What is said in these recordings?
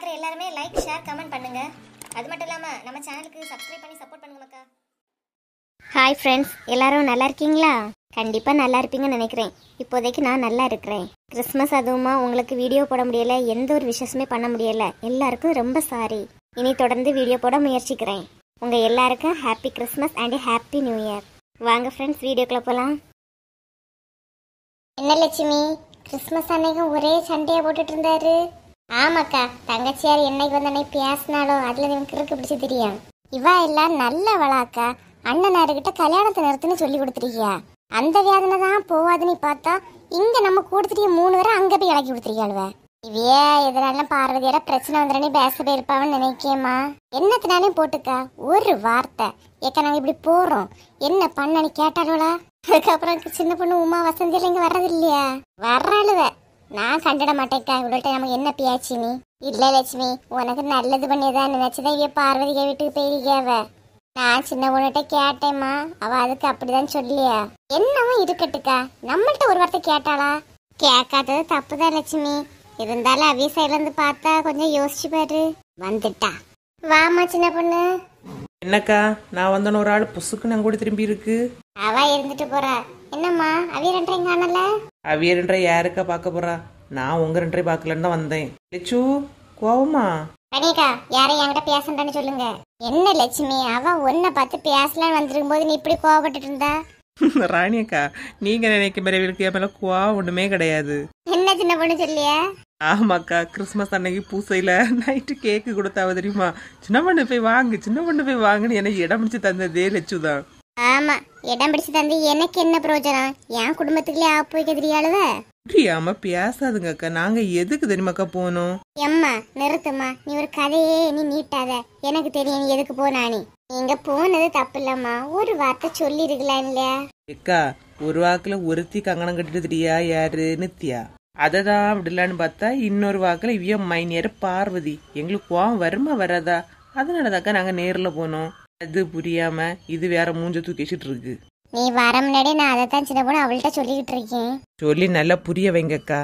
பார்க்குற எல்லாருமே like share comment பண்ணுங்க அது மட்டும் இல்லாமல் நம்ம சேனலுக்கு சப்ஸ்கிரைப் பண்ணி சப்போர்ட் பண்ணுங்க மக்கா ஹாய் ஃப்ரெண்ட்ஸ் எல்லாரும் நல்லா இருக்கீங்களா கண்டிப்பாக நல்லா இருப்பீங்கன்னு நினைக்கிறேன் இப்போதைக்கு நான் நல்லா இருக்கிறேன் கிறிஸ்மஸ் அதுவுமா உங்களுக்கு வீடியோ போட முடியலை எந்த ஒரு விஷயமே பண்ண முடியலை எல்லாருக்கும் ரொம்ப சாரி இனி தொடர்ந்து வீடியோ போட முயற்சிக்கிறேன் உங்கள் எல்லாருக்கும் happy Christmas and happy new year வாங்க ஃப்ரெண்ட்ஸ் வீடியோக்குள்ளே போகலாம் என்ன லட்சுமி கிறிஸ்மஸ் அன்னைக்கு ஒரே சண்டையை போட்டுட்டு இருந்தாரு ஆமாக்கா தங்கச்சியார் என்னைக்கு வந்து அன்னைக்கு பேசினாலும் அதில் எனக்கு கிறுக்கு பிடிச்சி தெரியும் இவா எல்லாம் நல்ல வளாக்கா அண்ணனாருக்கிட்ட கல்யாணத்தை நிறுத்துன்னு சொல்லி கொடுத்துருக்கியா அந்த வேதனை தான் போவாதுன்னு பார்த்தா இங்கே நம்ம கொடுத்துட்டு மூணு வரை அங்கே போய் இழக்கி கொடுத்துருக்கியாளுவ இவையே எதனாலும் பார்வதியார பிரச்சனை வந்துடனே பேச போயிருப்பாவன்னு நினைக்கேமா என்னத்தினாலையும் போட்டுக்கா ஒரு வார்த்தை ஏக்கா நாங்கள் இப்படி போகிறோம் என்ன பண்ணனு கேட்டாளுவளா அதுக்கப்புறம் சின்ன பொண்ணு உமா வசந்தியில் இங்கே வர்றது இல்லையா வர்றாளுவே நான் சண்டட மாட்டேக்கா இவள்கிட்ட நமக்கு என்ன பியாச்சி நீ இல்லை லட்சுமி உனக்கு நல்லது பண்ணியதான் நினைச்சதா இவ பார்வதிக வீட்டுக்கு போயிருக்கேவ நான் சின்ன பொண்ணுகிட்ட கேட்டேம்மா அவ அதுக்கு அப்படிதான் சொல்லியா என்னவோ இருக்கட்டுக்கா நம்மள்கிட்ட ஒரு வார்த்தை கேட்டாளா கேட்காதது தப்புதான் லட்சுமி இருந்தாலும் அவி இருந்து பார்த்தா கொஞ்சம் யோசிச்சு பாரு வந்துட்டா வாமா சின்ன பொண்ணு என்னக்கா நான் வந்தோன்னு ஒரு ஆள் புசுக்குன்னு என் கூட திரும்பி இருக்கு அவ இருந்துட்டு போறா என்னம்மா அவி ரெண்டரையும் காணல அவியரின்றை யாருக்கா பார்க்க போறா நான் உங்க ரெண்டரை பார்க்கலன்னு தான் வந்தேன் லட்சு கோவமா அனேகா யாரையும் என்கிட்ட பேசண்டான்னு சொல்லுங்க என்ன லட்சுமி அவ உன்னை பார்த்து பேசலாம் வந்திருக்கும் போது நீ இப்படி கோவப்பட்டு இருந்தா ராணி அக்கா நீங்க நினைக்க மாதிரி இவளுக்கு என் மேல கோவம் ஒண்ணுமே கிடையாது என்ன சின்ன பொண்ணு சொல்லியா ஆமாக்கா கிறிஸ்மஸ் அன்னைக்கு பூசையில நைட்டு கேக்கு கொடுத்தாவ தெரியுமா சின்ன பொண்ணு போய் வாங்கு சின்ன பொண்ணு போய் வாங்குன்னு என்ன இடம் முடிச்சு தந்ததே லட்சு தான் ஆமாம் இடம் பிடிச்சு தந்து எனக்கு என்ன பிரயோஜனம் என் குடும்பத்துக்குள்ளே ஆப்பு வைக்க தெரியாளுத அப்படியாம பேசாதுங்க அக்கா நாங்க எதுக்கு தெரியுமாக்கா போனோம் எம்மா நிறுத்தம்மா நீ ஒரு கதையே நீ நீட்டாத எனக்கு தெரியும் நீ எதுக்கு போனானி நீங்க போனது தப்பு இல்லம்மா ஒரு வார்த்தை சொல்லி இருக்கலாம் இல்லையா அக்கா ஒரு வாக்குல ஒருத்தி கங்கணம் கட்டிட்டு யாரு நித்யா அதை தான் விடலான்னு பார்த்தா இன்னொரு வாக்கில் இவ்விய மைனியர் பார்வதி எங்களுக்கு கோவம் வருமா வராதா அதனாலதாக்கா தாக்கா நாங்கள் நேரில் போனோம் அது புரியாம இது வேற மூஞ்ச தூக்கிச்சிட்டு இருக்கு நீ வர முன்னாடி நான் அதை தான் சின்ன பொண்ணு அவள்கிட்ட சொல்லிக்கிட்டு இருக்கேன் சொல்லி நல்லா புரிய வைங்கக்கா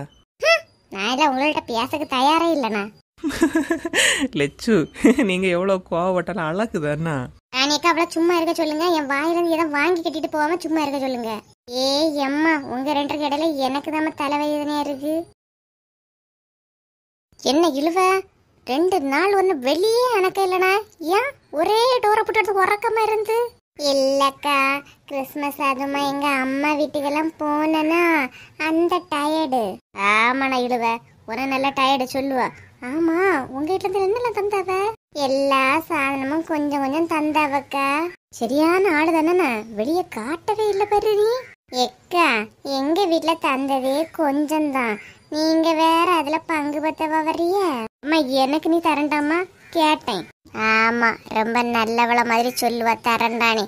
நான் எல்லாம் உங்கள்கிட்ட பேசக்கு தயாரே இல்லைண்ணா லெச்சு நீங்க எவ்வளவு கோவப்பட்டாலும் அழகுதானா அன்னைக்கு அவளை சும்மா இருக்க சொல்லுங்க என் வாயிலிருந்து எதை வாங்கி கட்டிட்டு போகாம சும்மா இருக்க சொல்லுங்க ஏய் அம்மா உங்க ரெண்டு இடையில எனக்கு தான் தலைவயதனையா இருக்கு என்ன இழுவ ரெண்டு நாள் ஒன்று வெளியே எனக்கு இல்லனா ஏன் ஒரே டோரை போட்டு உறக்கமா இருந்து இல்லைக்கா கிறிஸ்மஸ் அதுமா எங்கள் அம்மா வீட்டுக்கெல்லாம் போனேன்னா அந்த டயர்டு ஆமாண்ணா இழுவ உன நல்ல டயர்டு சொல்லுவா ஆமாம் உங்கள் வீட்டிலேருந்து என்னெல்லாம் தந்தாவ எல்லா சாதனமும் கொஞ்சம் கொஞ்சம் தந்தாவக்கா சரியான ஆள் தானே வெளியே காட்டவே இல்லை பாரு நீ எக்கா எங்கள் வீட்டில் தந்ததே கொஞ்சம்தான் நீங்கள் வேற அதில் பங்கு பத்தவா வரிய அம்மா எனக்கு நீ தரண்டாமா கேட்டேன் ஆமா ரொம்ப நல்லவள மாதிரி சொல்லுவா தரண்டானே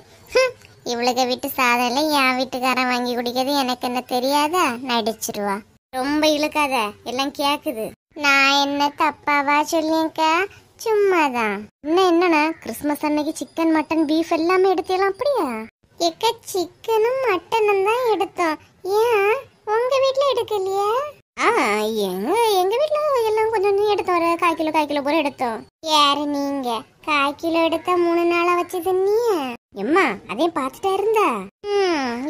இவளுக்கு வீட்டு சாதம் என் வீட்டுக்காரன் வாங்கி குடிக்கிறது எனக்கு என்ன தெரியாதா நடிச்சிருவா ரொம்ப இழுக்காத எல்லாம் கேக்குது நான் என்ன தப்பாவா சொல்லியேக்கா சும்மாதான் என்ன என்னன்னா கிறிஸ்மஸ் அன்னைக்கு சிக்கன் மட்டன் பீஃப் எல்லாமே எடுத்தீங்களா அப்படியா எக்க சிக்கனும் மட்டனும் தான் எடுத்தோம் ஏன் உங்க வீட்டுல எடுக்கலையா ஆ எங்க எங்க எடுத்தோம் ஒரு கால் கிலோ கால் கிலோ போல எடுத்தோம் யாரு நீங்க கால் கிலோ எடுத்த மூணு நாளா வச்சது நீ எம்மா அதையும் பார்த்துட்டா இருந்தா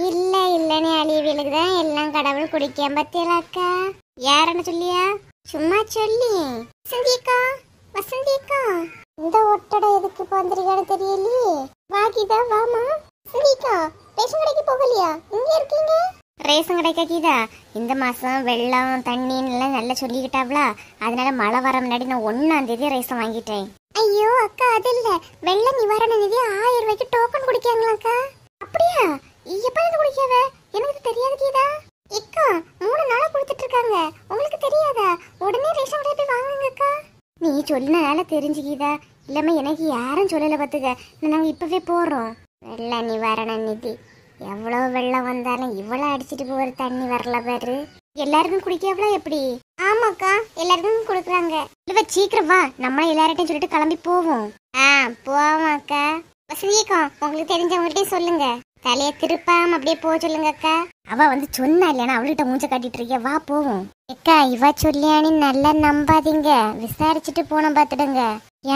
இல்ல இல்லன்னு அழியவியலுக்கு தான் எல்லாம் கடவுள் குடிக்க பத்தியலாக்கா யாருன்னு சொல்லியா சும்மா சொல்லி வசந்திக்கா வசந்திக்கா இந்த ஒட்டடை எதுக்கு இப்போ தெரியலையே வாகிதா வாமா சரிக்கா ரேஷன் கடைக்கு போகலையா இங்க இருக்கீங்க ரேஷன் கடைக்கா கீதா இந்த மாதம் வெள்ளம் தண்ணின்னு நல்லா சொல்லிக்கிட்டாவ்ல அதனால மழை வர முன்னாடி நான் ஒன்றாம் தேதி ரேஷன் வாங்கிட்டேன் ஐயோ அக்கா அது இல்லை வெள்ள நிவாரண நிதி ஆயிரம் ரூபாய்க்கு டோக்கன் குடிக்காங்களாக்கா அப்படியா எப்போ இருந்து குடிக்காவ எனக்கு தெரியாது கீதா இக்கா மூணு நாளாக கொடுத்துட்டு இருக்காங்க உங்களுக்கு தெரியாதா உடனே ரேஷன் கடை போய் வாங்குங்க அக்கா நீ சொன்னனால தெரிஞ்சுக்கீதா இல்லாமல் எனக்கு யாரும் சொல்லலை பார்த்துக்க நாங்கள் இப்போவே போகிறோம் வெள்ள நிவாரண நிதி எவ்வளவு வெள்ளம் வந்தாலும் இவ்வளவு அடிச்சிட்டு போற தண்ணி வரல பாரு எல்லாருக்கும் குடிக்கவளோ எப்படி ஆமாக்கா எல்லாருக்கும் குடுக்குறாங்க இல்லை சீக்கிரம் வா நம்ம எல்லார்ட்டையும் சொல்லிட்டு கிளம்பி போவோம் ஆ போவாமாக்கா வசதியக்கா உங்களுக்கு தெரிஞ்சவங்கள்ட்டையும் சொல்லுங்க தலையை திருப்பாம அப்படியே போக சொல்லுங்க அக்கா அவ வந்து சொன்னா இல்லையா அவள்கிட்ட மூஞ்ச காட்டிட்டு இருக்கியா வா போவோம் அக்கா இவ சொல்லியானி நல்லா நம்பாதீங்க விசாரிச்சுட்டு போன பாத்துடுங்க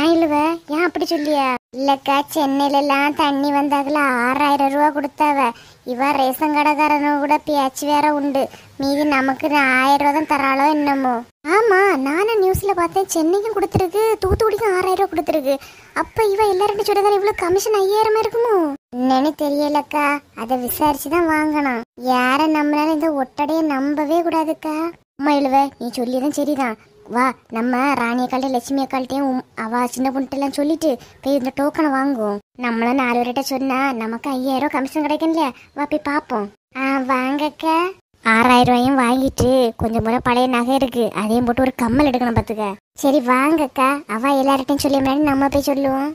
ஏன் இல்லுவ ஏன் அப்படி சொல்லியா இல்லக்கா சென்னையிலலாம் தண்ணி வந்ததுல ஆறாயிரம் ரூபா கொடுத்தாவ இவ ரேஷன் கடைக்காரனும் கூட பேச்சு வேற உண்டு மீதி நமக்கு ஆயிரம் ரூபா தான் தராளோ என்னமோ ஆமா நானும் நியூஸ்ல பார்த்தேன் சென்னைக்கும் கொடுத்துருக்கு தூத்துக்குடிக்கும் ஆறாயிரம் ரூபா கொடுத்துருக்கு அப்ப இவ எல்லாரும் சுடுதார இவ்வளவு கமிஷன் ஐயாயிரம் இருக்குமோ என்னன்னு தெரியலக்கா அதை விசாரிச்சு தான் வாங்கணும் யார நம்மளால இந்த ஒட்டடைய நம்பவே கூடாதுக்கா அம்மா எழுவ நீ சொல்லியதும் சரிதான் வா நம்ம ராணி அக்காள்கிட்ட லட்சுமி அக்காள்கிட்டையும் அவ சின்ன பொண்ணுட்டெல்லாம் சொல்லிட்டு போய் இந்த டோக்கனை வாங்குவோம் நம்மளும் நாலு பேர்கிட்ட சொன்னா நமக்கு ஐயாயிரம் ரூபாய் கமிஷன் இல்லையா வா போய் பார்ப்போம் ஆ வாங்கக்கா ஆறாயிரம் ரூபாயும் வாங்கிட்டு கொஞ்சம் முறை பழைய நகை இருக்கு அதையும் போட்டு ஒரு கம்மல் எடுக்கணும் பார்த்துக்க சரி வாங்கக்கா அவ எல்லார்ட்டையும் சொல்லி நம்ம போய் சொல்லுவோம்